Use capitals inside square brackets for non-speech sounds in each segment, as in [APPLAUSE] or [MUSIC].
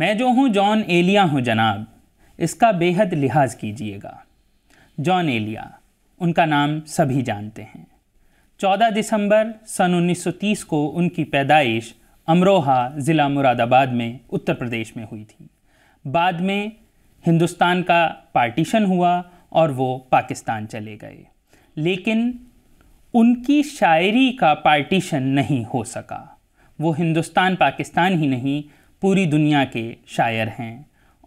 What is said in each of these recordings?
मैं जो हूँ जॉन एलिया हूँ जनाब इसका बेहद लिहाज कीजिएगा जॉन एलिया उनका नाम सभी जानते हैं 14 दिसंबर सन 1930 को उनकी पैदाइश अमरोहा ज़िला मुरादाबाद में उत्तर प्रदेश में हुई थी बाद में हिंदुस्तान का पार्टीशन हुआ और वो पाकिस्तान चले गए लेकिन उनकी शायरी का पार्टीशन नहीं हो सका वो हिंदुस्तान पाकिस्तान ही नहीं पूरी दुनिया के शायर हैं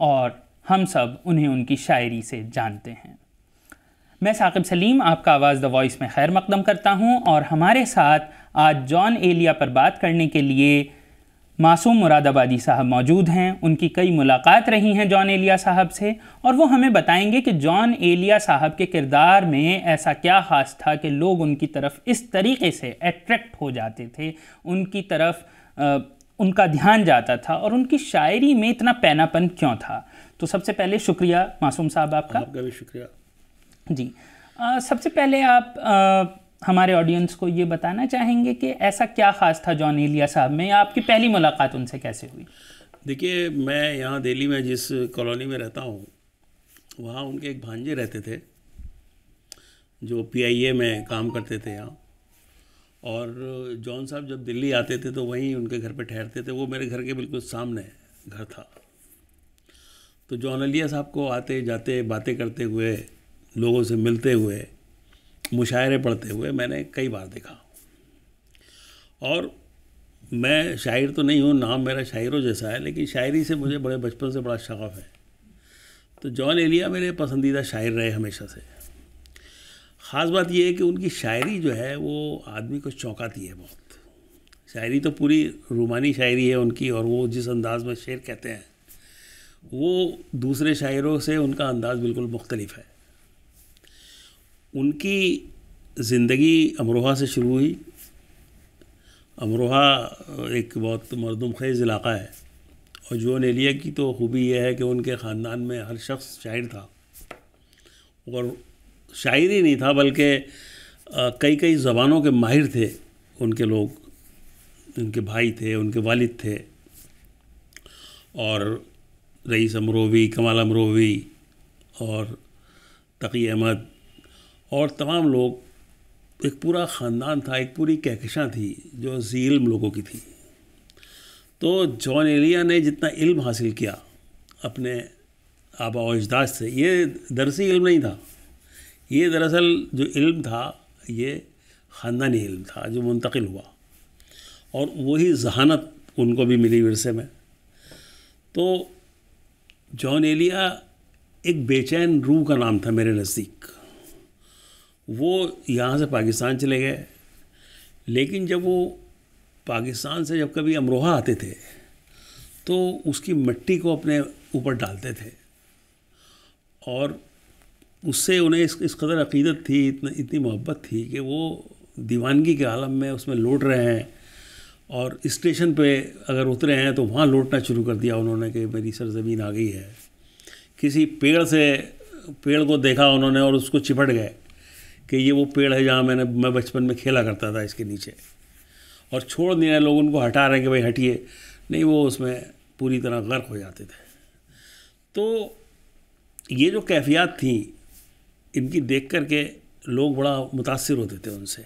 और हम सब उन्हें उनकी शायरी से जानते हैं मैं साकिब सलीम आपका आवाज़ द वॉइस में खैर मकदम करता हूं और हमारे साथ आज जॉन एलिया पर बात करने के लिए मासूम मुरादाबादी साहब मौजूद हैं उनकी कई मुलाकात रही हैं जॉन एलिया साहब से और वो हमें बताएंगे कि जॉन एलिया साहब के किरदार में ऐसा क्या ख़ास था कि लोग उनकी तरफ इस तरीके से अट्रैक्ट हो जाते थे उनकी तरफ उनका ध्यान जाता था और उनकी शायरी में इतना पैनापन क्यों था तो सबसे पहले शुक्रिया मासूम साहब आपका आपका भी शुक्रिया जी आ, सबसे पहले आप आ, हमारे ऑडियंस को ये बताना चाहेंगे कि ऐसा क्या ख़ास था जॉन एलिया साहब में या आपकी पहली मुलाकात उनसे कैसे हुई देखिए मैं यहाँ दिल्ली में जिस कॉलोनी में रहता हूँ वहाँ उनके एक भांजे रहते थे जो पीआईए में काम करते थे यहाँ और जॉन साहब जब दिल्ली आते थे तो वहीं उनके घर पे ठहरते थे वो मेरे घर के बिल्कुल सामने घर था तो जॉन अलिया साहब को आते जाते बातें करते हुए लोगों से मिलते हुए मुशायरे पढ़ते हुए मैंने कई बार देखा और मैं शायर तो नहीं हूँ नाम मेरा शायरों जैसा है लेकिन शायरी से मुझे बड़े बचपन से बड़ा शौक़ है तो जॉन एलिया मेरे पसंदीदा शायर रहे हमेशा से ख़ास बात यह है कि उनकी शायरी जो है वो आदमी को चौंकाती है बहुत शायरी तो पूरी रूमानी शायरी है उनकी और वो जिस अंदाज़ में शेर कहते हैं वो दूसरे शायरों से उनका अंदाज़ बिल्कुल मुख्तलिफ है उनकी ज़िंदगी अमरोहा से शुरू हुई अमरोहा एक बहुत मरदम खेज़ इलाका है और जो एलिया की तो खूबी यह है कि उनके ख़ानदान में हर शख्स शायर था और शायरी नहीं था बल्कि कई कई ज़बानों के माहिर थे उनके लोग उनके भाई थे उनके वालिद थे और रईस अमरोवी कमाल अमरोवी और तकी अहमद और तमाम लोग एक पूरा ख़ानदान था एक पूरी कहकशा थी जो जी इल्म लोगों की थी तो जॉन एलिया ने जितना इल्म हासिल किया अपने आबा से ये दरसी इल्म नहीं था ये दरअसल जो इल्म था ये ख़ानदानी इल्म था जो मुंतकिल हुआ और वही जहानत उनको भी मिली विरसे में तो जॉन एलिया एक बेचैन रूह का नाम था मेरे नज़दीक वो यहाँ से पाकिस्तान चले गए लेकिन जब वो पाकिस्तान से जब कभी अमरोहा आते थे तो उसकी मिट्टी को अपने ऊपर डालते थे और उससे उन्हें इस इस कदर अकीदत थी इतनी इतनी मोहब्बत थी कि वो दीवानगी के आलम में उसमें लौट रहे हैं और स्टेशन पे अगर उतरे हैं तो वहाँ लौटना शुरू कर दिया उन्होंने कि मेरी सरजमीन आ गई है किसी पेड़ से पेड़ को देखा उन्होंने और उसको चिपट गए कि ये वो पेड़ है जहाँ मैंने मैं बचपन में खेला करता था इसके नीचे और छोड़ नहीं रहे लोग उनको हटा रहे हैं कि भाई हटिए नहीं वो उसमें पूरी तरह गर्क हो जाते थे तो ये जो कैफियत थी इनकी देख कर के लोग बड़ा मुतासर होते थे उनसे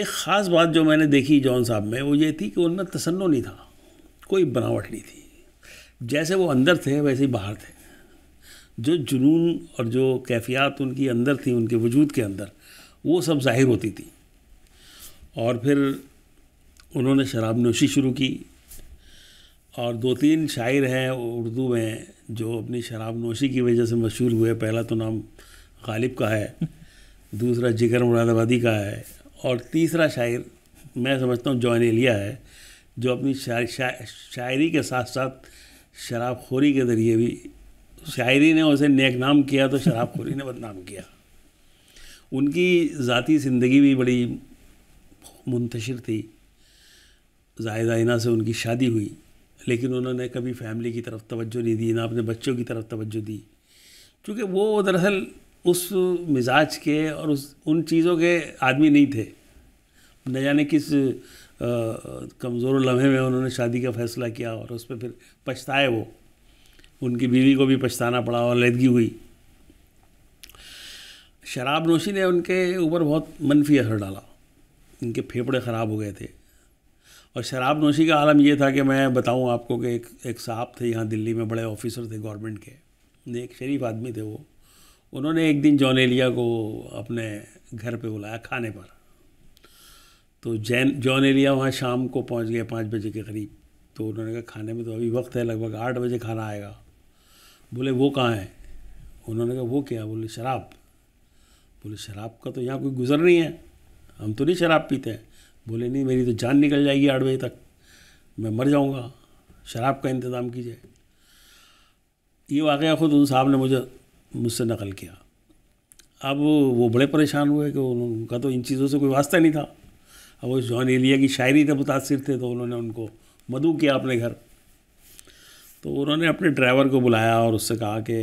एक ख़ास बात जो मैंने देखी जॉन साहब में वो ये थी कि उनमें तसन्नो नहीं था कोई बनावट नहीं थी जैसे वो अंदर थे वैसे ही बाहर थे जो जुनून और जो कैफियात उनकी अंदर थी उनके वजूद के अंदर वो सब जाहिर होती थी और फिर उन्होंने शराब नोशी शुरू की और दो तीन शायर हैं उर्दू में जो अपनी शराब नोशी की वजह से मशहूर हुए पहला तो नाम गालिब का है दूसरा जिगर मुरादाबादी का है और तीसरा शायर मैं समझता हूँ जॉन एलिया है जो अपनी शायरी शा, शायरी के साथ साथ शराबखोरी के ज़रिए भी शायरी ने उसे नेक नाम किया तो शराबखोरी ने बदनाम किया उनकी ज़ाती ज़िंदगी भी बड़ी मुंतशिर थी आइना से उनकी शादी हुई लेकिन उन्होंने कभी फैमिली की तरफ तवज्जो नहीं दी ना अपने बच्चों की तरफ तवज्जो दी क्योंकि वो दरअसल उस मिजाज के और उस उन चीज़ों के आदमी नहीं थे न जाने किस कमज़ोर लम्हे में उन्होंने शादी का फैसला किया और उस पर फिर पछताए वो उनकी बीवी को भी पछताना पड़ा और लैदगी हुई शराब नोशी ने उनके ऊपर बहुत मनफी असर डाला इनके फेफड़े ख़राब हो गए थे और शराब नोशी का आलम यह था कि मैं बताऊं आपको कि एक एक साहब थे यहाँ दिल्ली में बड़े ऑफिसर थे गवर्नमेंट के एक शरीफ आदमी थे वो उन्होंने एक दिन जॉन एलिया को अपने घर पे बुलाया खाने पर तो जैन जॉन एलिया वहाँ शाम को पहुँच गए पाँच बजे के करीब तो उन्होंने कहा खाने में तो अभी वक्त है लगभग आठ बजे खाना आएगा बोले वो कहाँ है उन्होंने कहा वो क्या बोले शराब बोले शराब का तो यहाँ कोई गुजर नहीं है हम तो नहीं शराब पीते हैं बोले नहीं मेरी तो जान निकल जाएगी आठ बजे तक मैं मर जाऊँगा शराब का इंतज़ाम कीजिए ये वाक़ ख़ुद उन साहब ने मुझे मुझसे नकल किया अब वो बड़े परेशान हुए कि उनका तो इन चीज़ों से कोई वास्ता नहीं था अब वो जॉन एलिया की शायरी से मुतासर थे तो उन्होंने उनको मधु किया अपने घर तो उन्होंने अपने ड्राइवर को बुलाया और उससे कहा कि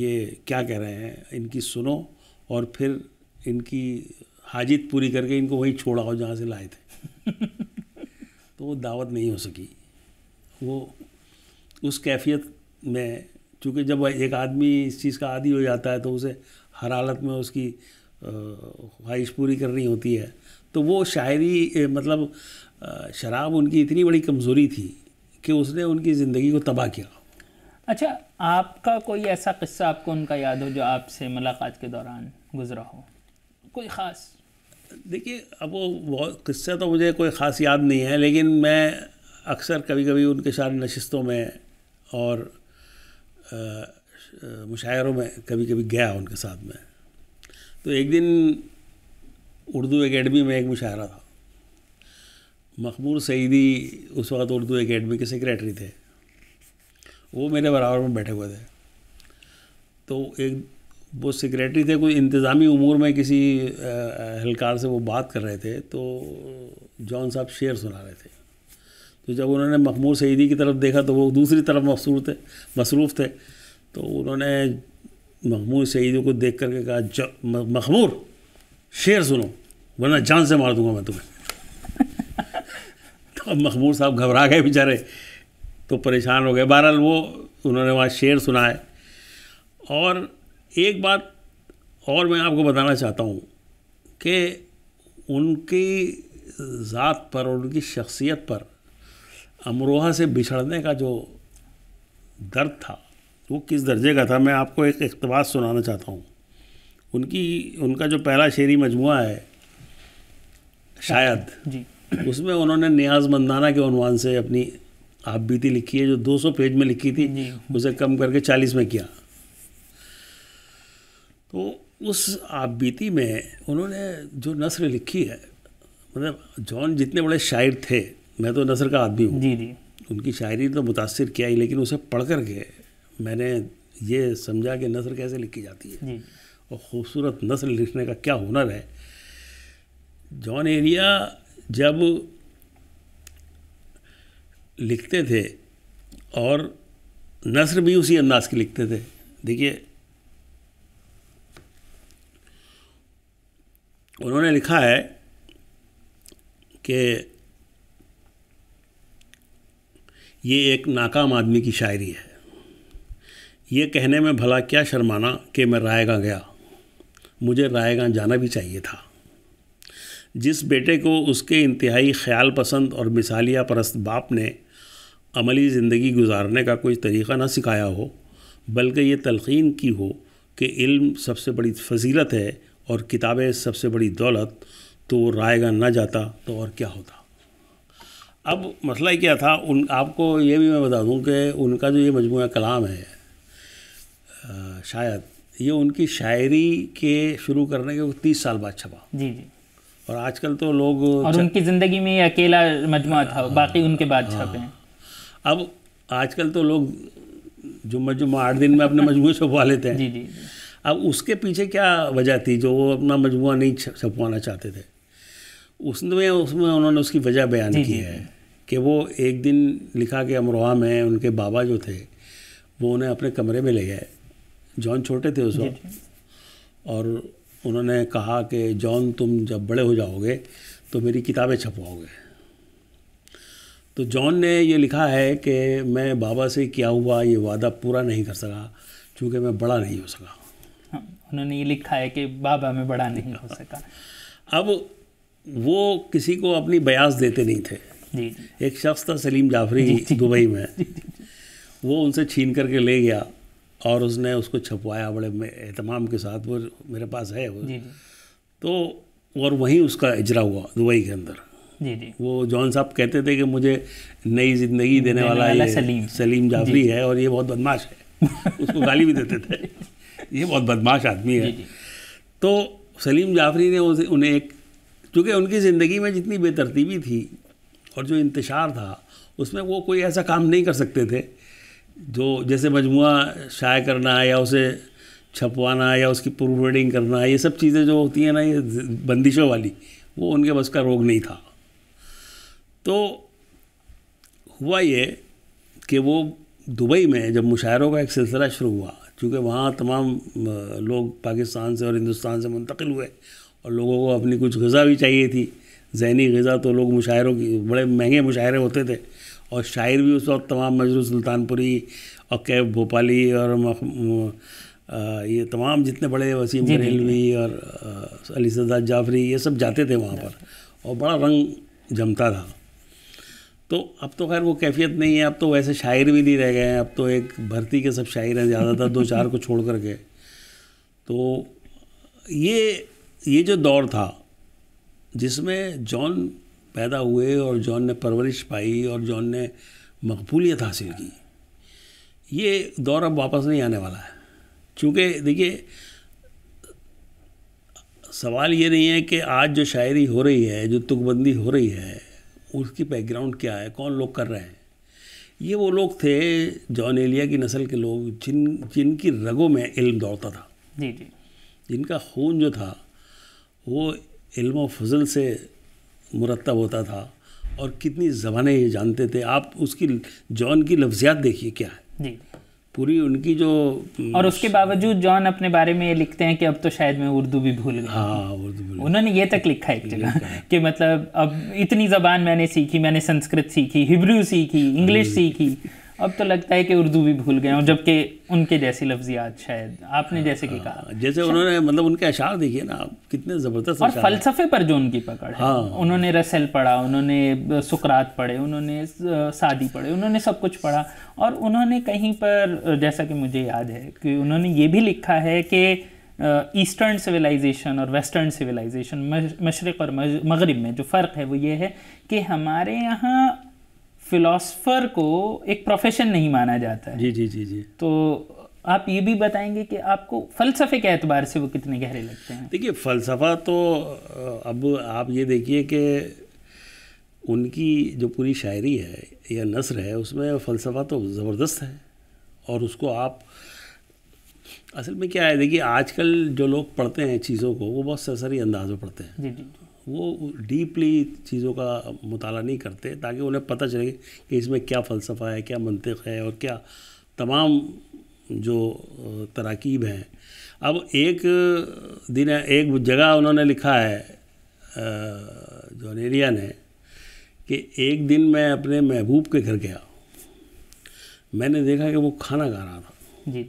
ये क्या कह रहे हैं इनकी सुनो और फिर इनकी हाजित पूरी करके इनको वहीं छोड़ाओ जहाँ से लाए थे [LAUGHS] तो वो दावत नहीं हो सकी वो उस कैफियत में चूँकि जब एक आदमी इस चीज़ का आदि हो जाता है तो उसे हर हालत में उसकी ख्वाहिश पूरी करनी होती है तो वो शायरी मतलब शराब उनकी इतनी बड़ी कमज़ोरी थी कि उसने उनकी ज़िंदगी को तबाह किया अच्छा आपका कोई ऐसा किस्सा आपको उनका याद हो जो आपसे मुलाकात के दौरान गुजरा हो कोई ख़ास देखिए अब वो बहुत किस्सा तो मुझे कोई ख़ास याद नहीं है लेकिन मैं अक्सर कभी कभी उनके शार नशस्तों में और मुशायरों में कभी कभी गया उनके साथ में तो एक दिन उर्दू एकेडमी में एक मुशायरा था मकबूल सईदी उस वक्त उर्दू एकेडमी के सेक्रेटरी थे वो मेरे बराबर में बैठे हुए थे तो एक वो सेक्रेटरी थे कोई इंतज़ामी उमूर में किसी अहलकार से वो बात कर रहे थे तो जॉन साहब शेर सुना रहे थे तो जब उन्होंने महमूद सईदी की तरफ देखा तो वो दूसरी तरफ मसरूफ थे मसरूफ़ थे तो उन्होंने महमूद सईदी को देख करके कहा मखमूर शेर सुनो वरना जान से मार दूंगा मैं तुम्हें [LAUGHS] तो अब मखमूर साहब घबरा गए बेचारे तो परेशान हो गए बहरहाल वो उन्होंने वहाँ शेर सुना है और एक बात और मैं आपको बताना चाहता हूँ कि उनकी ज़ात पर उनकी शख्सियत पर अमरोहा से बिछड़ने का जो दर्द था वो किस दर्जे का था मैं आपको एक इकतबास सुनाना चाहता हूँ उनकी उनका जो पहला शेरी मजमू है शायद जी उसमें उन्होंने न्याज मंदाना के अनवान से अपनी आप बीती लिखी है जो 200 पेज में लिखी थी उसे कम करके 40 में किया तो उस आप बीती में उन्होंने जो नसर लिखी है मतलब जॉन जितने बड़े शायर थे मैं तो नसर का आदमी हूँ जी जी उनकी शायरी तो मुतासर किया ही लेकिन उसे पढ़ कर के मैंने ये समझा कि नसर कैसे लिखी जाती है और ख़ूबसूरत नसर लिखने का क्या हुनर है जॉन एरिया जब लिखते थे और नसर भी उसी अंदाज की लिखते थे देखिए उन्होंने लिखा है कि ये एक नाकाम आदमी की शायरी है ये कहने में भला क्या शर्माना कि मैं रायगा गया मुझे रायगा जाना भी चाहिए था जिस बेटे को उसके इंतहाई ख्याल पसंद और मिसालिया परस्त बाप ने अमली ज़िंदगी गुजारने का कोई तरीक़ा ना सिखाया हो बल्कि ये तलखीन की हो कि इल्म सबसे बड़ी फजीलत है और किताबें सबसे बड़ी दौलत तो वो रायगा ना जाता तो और क्या होता अब मसला क्या था उन आपको ये भी मैं बता दूं कि उनका जो ये मजमू कलाम है आ, शायद ये उनकी शायरी के शुरू करने के तीस साल बाद छपा जी जी और आजकल तो लोग और उनकी ज़िंदगी में ये अकेला मजमू था हाँ, बाकी उनके बाद हाँ, छपे हैं अब आजकल तो लोग जो जुम्मा आठ दिन में अपने मजमू [LAUGHS] छपवा लेते हैं जी जी अब उसके पीछे क्या वजह थी जो वो अपना मजमू नहीं छपवाना चाहते थे उसमें उसमें उन्होंने उसकी वजह बयान की है कि वो एक दिन लिखा कि अमरोहा में उनके बाबा जो थे वो उन्हें अपने कमरे में ले गए जॉन छोटे थे उस वक्त और उन्होंने कहा कि जॉन तुम जब बड़े हो जाओगे तो मेरी किताबें छपवाओगे तो जॉन ने ये लिखा है कि मैं बाबा से क्या हुआ ये वादा पूरा नहीं कर सका क्योंकि मैं बड़ा नहीं हो सका हाँ, उन्होंने ये लिखा है कि बाबा में बड़ा नहीं हो सका अब वो किसी को अपनी बयास देते नहीं थे एक शख्स था सलीम जाफरी दुबई में वो उनसे छीन करके ले गया और उसने उसको छपवाया बड़े एहतमाम के साथ वो मेरे पास है वो तो और वहीं उसका इजरा हुआ दुबई के अंदर जी वो जॉन साहब कहते थे कि मुझे नई ज़िंदगी देने, देने वाला, वाला सलीम सलीम जाफरी है और ये बहुत बदमाश है [LAUGHS] उसको गाली भी देते थे ये बहुत बदमाश आदमी है तो सलीम जाफरी ने उन्हें एक चूँकि उनकी ज़िंदगी में जितनी बेतरतीबी थी और जो इंतशार था उसमें वो कोई ऐसा काम नहीं कर सकते थे जो जैसे मजमु शाया करना या उसे छपवाना या उसकी प्रूफ रीडिंग करना ये सब चीज़ें जो होती हैं ना ये बंदिशों वाली वो उनके बस का रोग नहीं था तो हुआ ये कि वो दुबई में जब मुशायरों का एक सिलसिला शुरू हुआ चूँकि वहाँ तमाम लोग पाकिस्तान से और हिंदुस्तान से मुंतकिल हुए और लोगों को अपनी कुछ गज़ा भी चाहिए थी जहनी गज़ा तो लोग मुशायरों की बड़े महंगे मुशायरे होते थे और शायर भी उस वक्त तमाम मजरू सुल्तानपुरी और कैब भोपाली और आ, ये तमाम जितने बड़े वसीम रेलवी और अली सदात जाफरी ये सब जाते थे वहाँ पर और बड़ा रंग जमता था तो अब तो खैर वो कैफियत नहीं है अब तो वैसे शायर भी नहीं रह गए हैं अब तो एक भर्ती के सब शायर हैं ज़्यादातर दो चार को छोड़ कर के तो ये ये जो दौर था जिसमें जॉन पैदा हुए और जॉन ने परवरिश पाई और जॉन ने मकबूलियत हासिल की ये दौर अब वापस नहीं आने वाला है क्योंकि देखिए सवाल ये नहीं है कि आज जो शायरी हो रही है जो तुकबंदी हो रही है उसकी बैकग्राउंड क्या है कौन लोग कर रहे हैं ये वो लोग थे जॉन एलिया की नस्ल के लोग जिन जिनकी रगों में इल्म दौड़ता था जी जी जिनका खून जो था वो इल्म फजल से मुरतब होता था और कितनी ज़बानें ये जानते थे आप उसकी जॉन की लफ्जियात देखिए क्या है जी पूरी उनकी जो और उसके बावजूद जॉन अपने बारे में ये लिखते हैं कि अब तो शायद मैं उर्दू भी भूल गया हाँ उर्दू भूल उन्होंने ये तक लिखा एक जगह कि मतलब अब इतनी ज़बान मैंने सीखी मैंने संस्कृत सीखी हिब्रू सीखी इंग्लिश सीखी अब तो लगता है कि उर्दू भी भूल गए जबकि उनके जैसी लफ्जियात शायद आपने जैसे कि कहा हाँ, जैसे उन्होंने मतलब उनके अशार देखिए ना आप कितने ज़बरदस्त और फलसफे पर जो उनकी पकड़ है हाँ। उन्होंने रसल पढ़ा उन्होंने सुकरात पढ़े उन्होंने सादी पढ़े उन्होंने सब कुछ पढ़ा और उन्होंने कहीं पर जैसा कि मुझे याद है कि उन्होंने ये भी लिखा है कि ईस्टर्न सिविलाइजेशन और वेस्टर्न सिविलाइजेशन मशरक़ और मगरब में जो फ़र्क है वो ये है कि हमारे यहाँ फिलोसफर को एक प्रोफेशन नहीं माना जाता है जी जी जी जी तो आप ये भी बताएंगे कि आपको फ़लसफ़े के एतबार से वो कितने गहरे लगते हैं देखिए फ़लसफ़ा तो अब आप ये देखिए कि उनकी जो पूरी शायरी है या नसर है उसमें फ़लसफ़ा तो ज़बरदस्त है और उसको आप असल में क्या है देखिए आजकल जो लोग पढ़ते हैं चीज़ों को वो बहुत सरसरी अंदाज में पढ़ते हैं जी जी वो डीपली चीज़ों का मुताला नहीं करते ताकि उन्हें पता चले कि इसमें क्या फ़लसफ़ा है क्या मनत है और क्या तमाम जो तरकीब हैं अब एक दिन एक जगह उन्होंने लिखा है जो अनेरिया ने कि एक दिन मैं अपने महबूब के घर गया मैंने देखा कि वो खाना खा रहा था जी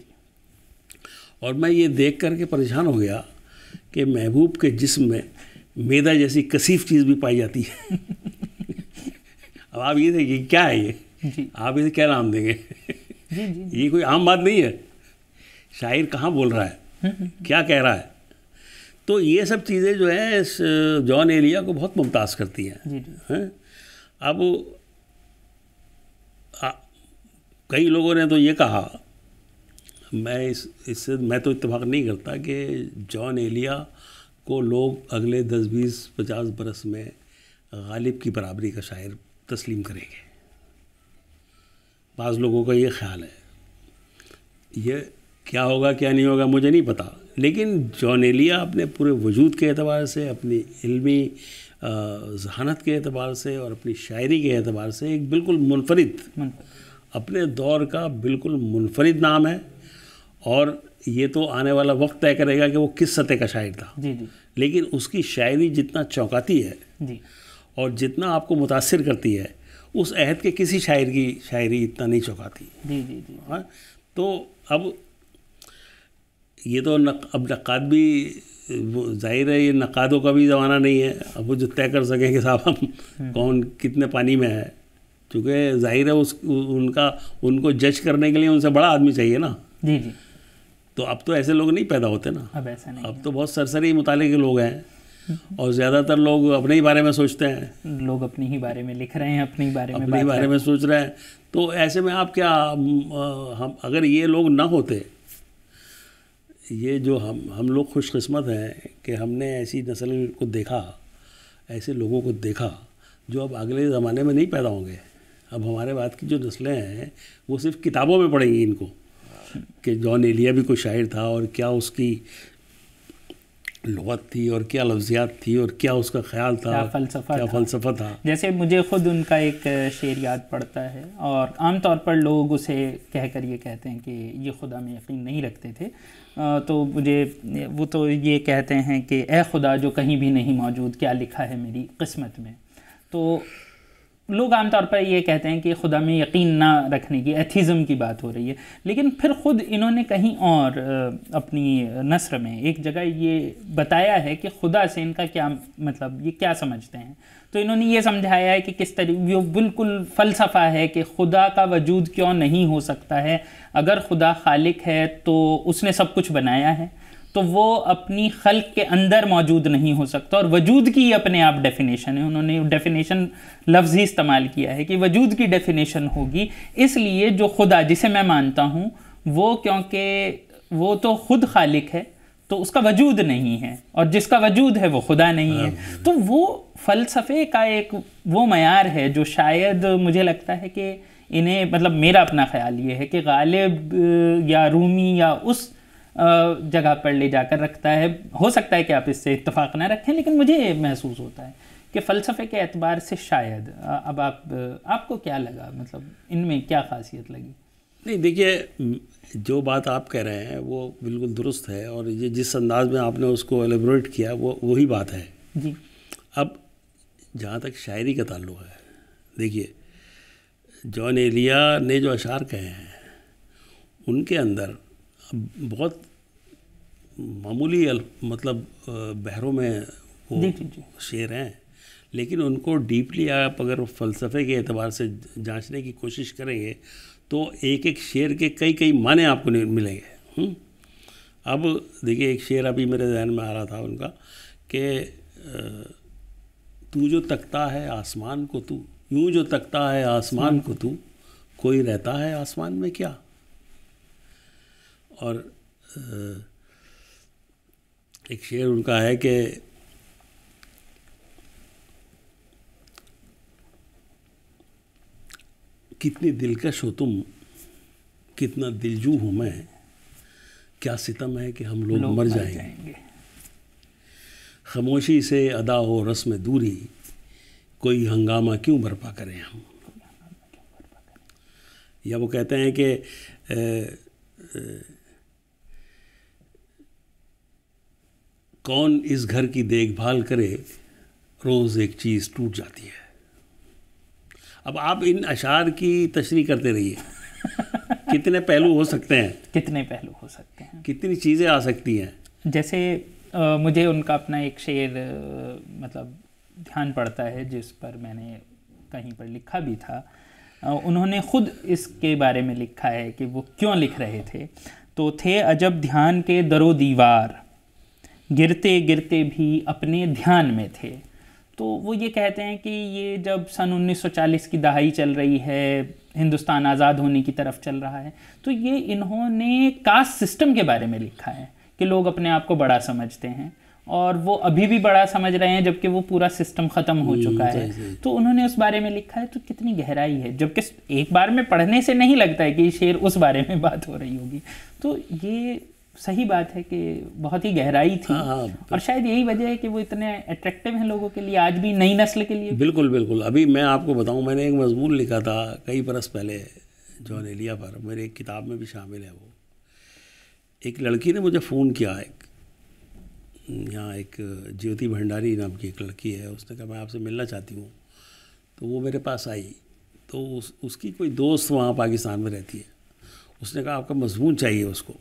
और मैं ये देख कर के परेशान हो गया कि महबूब के जिस्म में मैदा जैसी कसीफ चीज़ भी पाई जाती है अब आप ये देखिए क्या है ये आप इसे क्या नाम देंगे ये कोई आम बात नहीं है शायर कहाँ बोल रहा है हम्म, हम्म। क्या कह रहा है तो ये सब चीज़ें जो हैं इस जॉन एलिया को बहुत मुमताज़ करती हैं है? अब आ, कई लोगों ने तो ये कहा मैं इस इससे मैं तो इतफाक़ नहीं करता कि जॉन एलिया को लोग अगले दस बीस पचास बरस में गालिब की बराबरी का शायर तस्लीम करेंगे बाज़ लोगों का ये ख्याल है ये क्या होगा क्या नहीं होगा मुझे नहीं पता लेकिन जॉनेलिया अपने पूरे वजूद के अतबार से अपनी इल्मी जहानत के अतबार से और अपनी शायरी के अतबार से एक बिल्कुल मुनफरद अपने दौर का बिल्कुल मुनफरद नाम है और ये तो आने वाला वक्त तय करेगा कि वो किस सतह का शायर था जी जी लेकिन उसकी शायरी जितना चौंकाती है जी और जितना आपको मुतासर करती है उस अहद के किसी शायर की शायरी इतना नहीं चौंकाती जी जी जी हाँ तो अब ये तो नक, अब नक़ाद भी जाहिर है ये नक़ादों का भी ज़माना नहीं है अब वो जो तय कर सकें कि साहब हम हम्म। कौन कितने पानी में है क्योंकि जाहिर है उस उनका उनको जज करने के लिए उनसे बड़ा आदमी चाहिए ना जी जी तो अब तो ऐसे लोग नहीं पैदा होते ना अब ऐसा नहीं अब तो बहुत सरसरी मुताले के लोग हैं और ज़्यादातर लोग अपने ही बारे में सोचते हैं लोग अपने ही बारे में लिख रहे हैं अपने ही बारे में अपने ही बारे में सोच रहे हैं तो ऐसे में आप क्या हम अगर ये लोग ना होते ये जो हम हम लोग खुशकस्मत हैं कि हमने ऐसी नस्ल को देखा ऐसे लोगों को देखा जो अब अगले ज़माने में नहीं पैदा होंगे अब हमारे बाद की जो नस्लें हैं वो सिर्फ किताबों में पढ़ेंगी इनको कि जॉन एलिया भी कोई शायर था और क्या उसकी लगत थी और क्या लफ्जियात थी और क्या उसका ख्याल था क्या फलसफा क्या फलसफा था जैसे मुझे खुद उनका एक शेर याद पड़ता है और आमतौर पर लोग उसे कहकर ये कहते हैं कि ये खुदा में यकीन नहीं रखते थे तो मुझे वो तो ये कहते हैं कि ए खुदा जो कहीं भी नहीं मौजूद क्या लिखा है मेरी किस्मत में तो लोग आमतौर पर ये कहते हैं कि खुदा में यकीन ना रखने की एथिज़म की बात हो रही है लेकिन फिर ख़ुद इन्होंने कहीं और अपनी नसर में एक जगह ये बताया है कि खुदा से इनका क्या मतलब ये क्या समझते हैं तो इन्होंने ये समझाया है कि किस तरीके ये बिल्कुल फ़लसफ़ा है कि खुदा का वजूद क्यों नहीं हो सकता है अगर खुदा खालिक है तो उसने सब कुछ बनाया है तो वो अपनी खल्क के अंदर मौजूद नहीं हो सकता और वजूद की अपने आप डेफिनेशन है उन्होंने डेफिनेशन लफ्ज़ ही इस्तेमाल किया है कि वजूद की डेफिनेशन होगी इसलिए जो खुदा जिसे मैं मानता हूँ वो क्योंकि वो तो खुद खालिक है तो उसका वजूद नहीं है और जिसका वजूद है वो खुदा नहीं है हाँ। तो वो फ़लसफ़े का एक वो मैार है जो शायद मुझे लगता है कि इन्हें मतलब मेरा अपना ख्याल ये है कि गालिब या रूमी या उस जगह पर ले जाकर रखता है हो सकता है कि आप इससे इतफाक़ ना रखें लेकिन मुझे ये महसूस होता है कि फ़लसफ़े के एतबार से शायद अब आप आपको क्या लगा मतलब इनमें क्या खासियत लगी नहीं देखिए जो बात आप कह रहे हैं वो बिल्कुल दुरुस्त है और ये जिस अंदाज में आपने उसको एलेबोरेट किया वो वही बात है जी अब जहाँ तक शायरी का ताल्लुक है देखिए जॉन एलिया ने जो अशार कहे हैं उनके अंदर बहुत मामूली मतलब बहरों में वो शेर हैं लेकिन उनको डीपली आप अगर फलसफे के अतबार से जांचने की कोशिश करेंगे तो एक एक शेर के कई कई माने आपको मिलेंगे अब देखिए एक शेर अभी मेरे जहन में आ रहा था उनका कि तू जो तकता है आसमान को तू यूँ जो तकता है आसमान को तू कोई रहता है आसमान में क्या और एक शेर उनका है कि कितनी दिलकश हो तुम कितना दिलजू हूँ मैं क्या सितम है कि हम लोग लो मर जाएंगे, जाएंगे। खामोशी से अदा हो रस्म दूरी कोई हंगामा क्यों बर्पा करें हम या वो कहते हैं कि कौन इस घर की देखभाल करे रोज़ एक चीज़ टूट जाती है अब आप इन अशार की तशरी करते रहिए [LAUGHS] कितने पहलू हो सकते हैं कितने पहलू हो सकते हैं कितनी चीज़ें आ सकती हैं जैसे आ, मुझे उनका अपना एक शेर मतलब ध्यान पड़ता है जिस पर मैंने कहीं पर लिखा भी था आ, उन्होंने खुद इसके बारे में लिखा है कि वो क्यों लिख रहे थे तो थे अजब ध्यान के दरो दीवार गिरते गिरते भी अपने ध्यान में थे तो वो ये कहते हैं कि ये जब सन 1940 की दहाई चल रही है हिंदुस्तान आज़ाद होने की तरफ चल रहा है तो ये इन्होंने कास्ट सिस्टम के बारे में लिखा है कि लोग अपने आप को बड़ा समझते हैं और वो अभी भी बड़ा समझ रहे हैं जबकि वो पूरा सिस्टम ख़त्म हो हम्म, चुका है तो उन्होंने उस बारे में लिखा है तो कितनी गहराई है जबकि एक बार में पढ़ने से नहीं लगता है कि शेर उस बारे में बात हो रही होगी तो ये सही बात है कि बहुत ही गहराई थी हाँ, हाँ, और शायद यही वजह है कि वो इतने अट्रैक्टिव हैं लोगों के लिए आज भी नई नस्ल के लिए बिल्कुल बिल्कुल अभी मैं आपको बताऊं मैंने एक मजमून लिखा था कई बरस पहले जॉन एलिया पर मेरे एक किताब में भी शामिल है वो एक लड़की ने मुझे फ़ोन किया एक यहाँ एक ज्योति भंडारी नाम की एक लड़की है उसने कहा मैं आपसे मिलना चाहती हूँ तो वो मेरे पास आई तो उस, उसकी कोई दोस्त वहाँ पाकिस्तान में रहती है उसने कहा आपका मजमून चाहिए उसको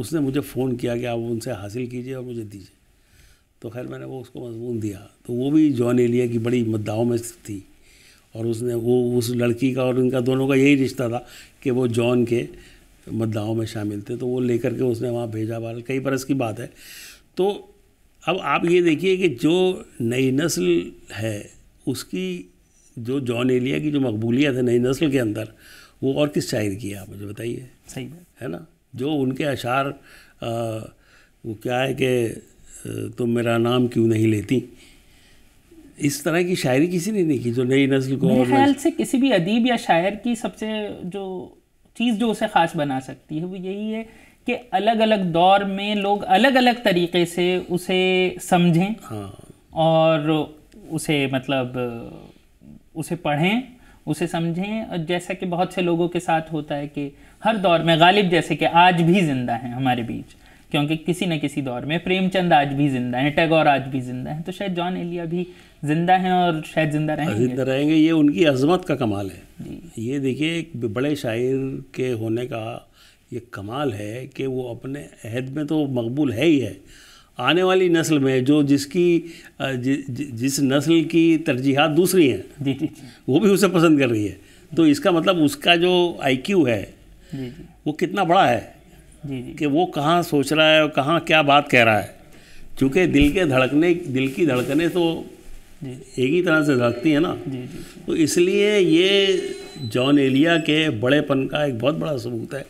उसने मुझे फ़ोन किया कि आप उनसे हासिल कीजिए और मुझे दीजिए तो खैर मैंने वो उसको मजमून दिया तो वो भी जॉन एलिया की बड़ी मद्दाओं में थी और उसने वो उस लड़की का और उनका दोनों का यही रिश्ता था कि वो जॉन के मद्दाओं में शामिल थे तो वो लेकर के उसने वहाँ भेजा बाल कई बरस की बात है तो अब आप ये देखिए कि जो नई नस्ल है उसकी जो जॉन एलिया की जो मकबूलियत है नई नस्ल के अंदर वो और किस शायर की है आप मुझे बताइए सही है ना जो उनके अशार वो क्या है कि तुम तो मेरा नाम क्यों नहीं लेती इस तरह की शायरी किसी ने नहीं की जो नई नस्ल को मेरे ख्याल से किसी भी अदीब या शायर की सबसे जो चीज़ जो उसे ख़ास बना सकती है वो यही है कि अलग अलग दौर में लोग अलग अलग तरीके से उसे समझें हाँ। और उसे मतलब उसे पढ़ें उसे समझें और जैसा कि बहुत से लोगों के साथ होता है कि हर दौर में गालिब जैसे कि आज भी ज़िंदा हैं हमारे बीच क्योंकि किसी न किसी दौर में प्रेमचंद आज भी ज़िंदा हैं टैगोर आज भी ज़िंदा हैं तो शायद जॉन एलिया भी ज़िंदा हैं और शायद ज़िंदा रहेंगे ज़िंदा रहेंगे ये उनकी अजमत का कमाल है ये देखिए एक बड़े शायर के होने का ये कमाल है कि वो अपने अहद में तो मकबूल है ही है आने वाली नस्ल में जो जिसकी जि, जि, जिस नस्ल की तरजीहत दूसरी हैं वो भी उसे पसंद कर रही है तो इसका मतलब उसका जो आईक्यू है जी वो कितना बड़ा है जी कि वो कहाँ सोच रहा है और कहाँ क्या बात कह रहा है चूँकि दिल के धड़कने दिल की धड़कने तो एक ही तरह से धड़कती है ना जी जी तो इसलिए ये जॉन एलिया के बड़ेपन का एक बहुत बड़ा सबूत है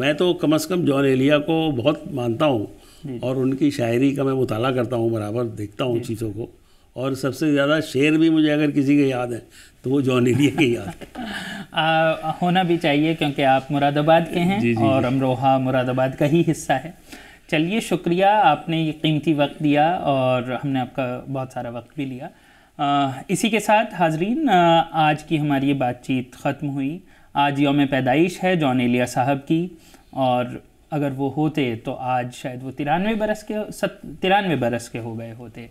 मैं तो कम अज़ कम जॉन एलिया को बहुत मानता हूँ और उनकी शायरी का मैं मुताला करता हूँ बराबर देखता हूँ चीज़ों को और सबसे ज़्यादा शेर भी मुझे अगर किसी के याद है तो वो जॉन एलिया के याद है [LAUGHS] आ, होना भी चाहिए क्योंकि आप मुरादाबाद के हैं जी, जी, और अमरोहा मुरादाबाद का ही हिस्सा है चलिए शुक्रिया आपने ये कीमती वक्त दिया और हमने आपका बहुत सारा वक्त भी लिया आ, इसी के साथ हाजरीन आज की हमारी ये बातचीत ख़त्म हुई आज योम पैदाइश है जॉन एलिया साहब की और अगर वो होते तो आज शायद वो तिरानवे बरस के सत तिरानवे बरस के हो गए होते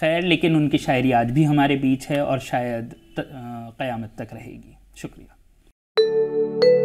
खैर लेकिन उनकी शायरी आज भी हमारे बीच है और शायद त, आ, क़यामत तक रहेगी शुक्रिया Thank you.